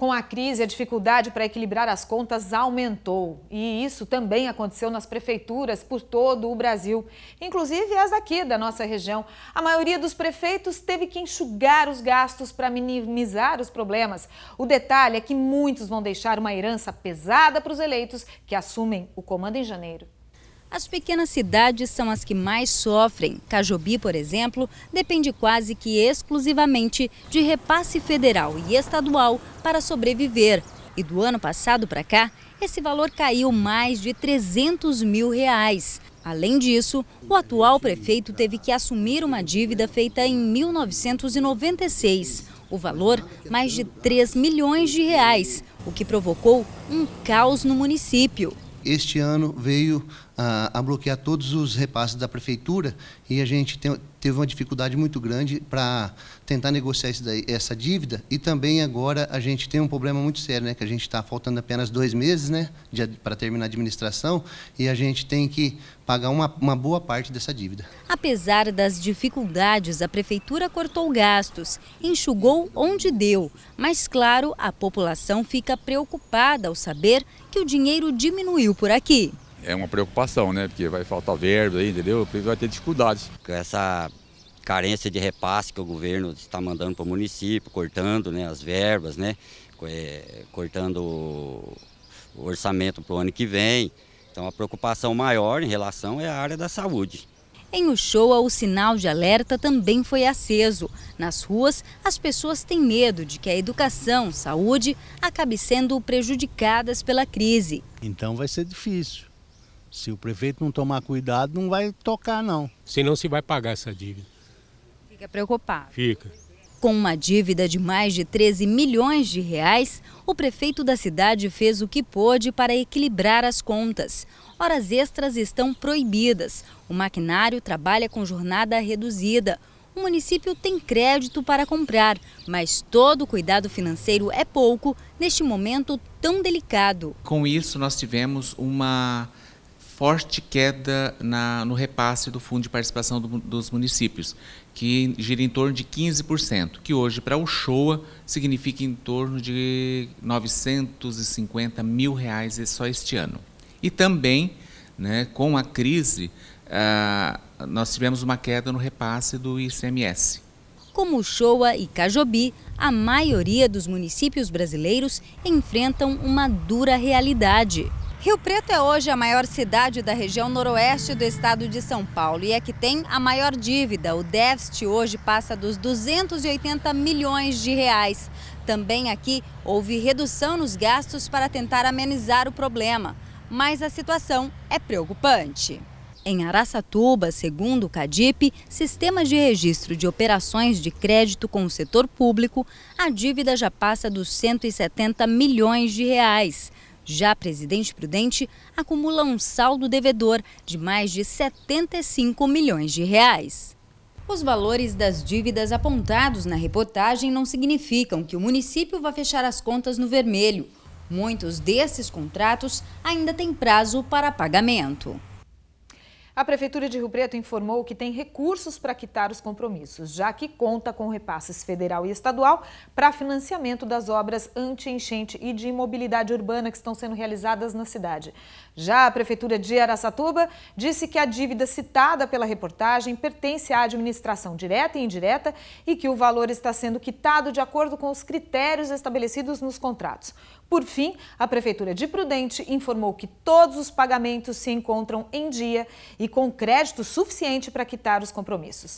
Com a crise, a dificuldade para equilibrar as contas aumentou. E isso também aconteceu nas prefeituras por todo o Brasil, inclusive as daqui da nossa região. A maioria dos prefeitos teve que enxugar os gastos para minimizar os problemas. O detalhe é que muitos vão deixar uma herança pesada para os eleitos que assumem o comando em janeiro. As pequenas cidades são as que mais sofrem. Cajobi, por exemplo, depende quase que exclusivamente de repasse federal e estadual para sobreviver. E do ano passado para cá, esse valor caiu mais de 300 mil reais. Além disso, o atual prefeito teve que assumir uma dívida feita em 1996. O valor, mais de 3 milhões de reais, o que provocou um caos no município. Este ano veio a, a, bloquear todos os repasses da prefeitura e a gente tem, teve uma dificuldade muito grande para tentar negociar essa dívida e também agora a gente tem um problema muito sério, né, que a gente está faltando apenas dois meses né, para terminar a administração e a gente tem que pagar uma, uma boa parte dessa dívida. Apesar das dificuldades, a prefeitura cortou gastos, enxugou onde deu, mas claro, a população fica preocupada ao saber que o dinheiro diminuiu por aqui é uma preocupação, né? Porque vai faltar verba, aí, entendeu? O vai ter dificuldades. Essa carência de repasse que o governo está mandando para o município, cortando né, as verbas, né? É, cortando o orçamento para o ano que vem. Então a preocupação maior em relação é a área da saúde. Em Uchoa, o sinal de alerta também foi aceso. Nas ruas, as pessoas têm medo de que a educação, saúde, acabe sendo prejudicadas pela crise. Então vai ser difícil. Se o prefeito não tomar cuidado, não vai tocar, não. Senão se vai pagar essa dívida. Fica preocupado. Fica. Com uma dívida de mais de 13 milhões de reais, o prefeito da cidade fez o que pôde para equilibrar as contas. Horas extras estão proibidas. O maquinário trabalha com jornada reduzida. O município tem crédito para comprar, mas todo cuidado financeiro é pouco neste momento tão delicado. Com isso, nós tivemos uma forte queda na, no repasse do Fundo de Participação do, dos Municípios, que gira em torno de 15%, que hoje para o Shoa, significa em torno de 950 mil reais só este ano. E também, né, com a crise, ah, nós tivemos uma queda no repasse do ICMS. Como Shoa e Cajobi, a maioria dos municípios brasileiros enfrentam uma dura realidade Rio Preto é hoje a maior cidade da região noroeste do estado de São Paulo e é que tem a maior dívida. O déficit hoje passa dos 280 milhões de reais. Também aqui houve redução nos gastos para tentar amenizar o problema, mas a situação é preocupante. Em Araçatuba, segundo o CADIP, Sistema de Registro de Operações de Crédito com o Setor Público, a dívida já passa dos 170 milhões de reais. Já Presidente Prudente acumula um saldo devedor de mais de 75 milhões de reais. Os valores das dívidas apontados na reportagem não significam que o município vá fechar as contas no vermelho. Muitos desses contratos ainda têm prazo para pagamento. A Prefeitura de Rio Preto informou que tem recursos para quitar os compromissos, já que conta com repasses federal e estadual para financiamento das obras anti-enchente e de imobilidade urbana que estão sendo realizadas na cidade. Já a Prefeitura de Araçatuba disse que a dívida citada pela reportagem pertence à administração direta e indireta e que o valor está sendo quitado de acordo com os critérios estabelecidos nos contratos. Por fim, a Prefeitura de Prudente informou que todos os pagamentos se encontram em dia e com crédito suficiente para quitar os compromissos.